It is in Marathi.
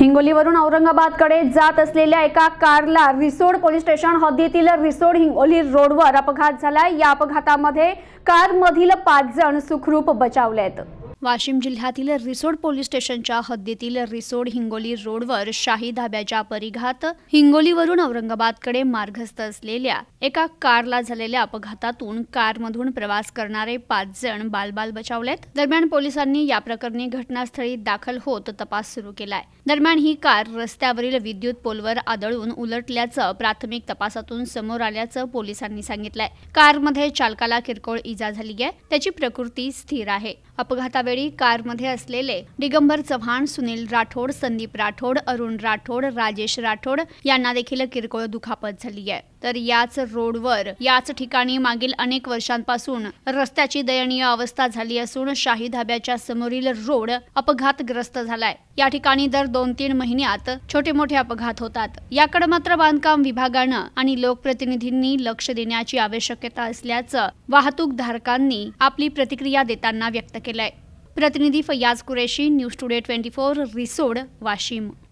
हिंगोलीवरून औरंगाबादकडे जात असलेल्या एका कारला रिसोड पोलीस स्टेशन हद्दीतील रिसोड हिंगोली रोडवर अपघात झाला या अपघातामध्ये कारमधील पाच जण सुखरूप बचावलेत। आहेत वाशिम जिल्ह्यातील रिसोड पोलीस स्टेशनच्या हद्दीतील रिसोड हिंगोली रोडवर शाही धाब्याच्या परिघात हिंगोलीवरून औरंगाबादकडे मार्गस्थ असलेल्या एका कारला झालेल्या अपघातातून कारमधून प्रवास करणारे पाच जण बालबाल बचावलेत दरम्यान पोलिसांनी या प्रकरणी घटनास्थळी दाखल होत तपास सुरू केलाय दरम्यान ही कार रस्त्यावरील विद्युत पोलवर आदळून उलटल्याचं प्राथमिक तपासातून समोर आल्याचं पोलिसांनी सांगितलंय कारमध्ये चालकाला किरकोळ इजा झाली आहे त्याची प्रकृती स्थिर आहे अपघाता यावेळी कारमध्ये असलेले दिगंबर चव्हाण सुनील राठोड संदीप राठोड अरुण राठोड राजेश राठोड यांना देखील किरकोळ दुखापत झाली आहे तर याच रोडवर याच ठिकाणी मागील अनेक वर्षांपासून रस्त्याची दयनीय अवस्था झाली असून शाही धाब्याच्या समोरील रोड अपघातग्रस्त झालाय या ठिकाणी दर दोन तीन महिन्यात छोटे मोठे अपघात होतात याकडे मात्र बांधकाम विभागानं आणि लोकप्रतिनिधींनी लक्ष देण्याची आवश्यकता असल्याचं वाहतूक धारकांनी आपली प्रतिक्रिया देताना व्यक्त केलंय प्रतिनिधी Faiyaz Qureshi news today twenty four Risod Washim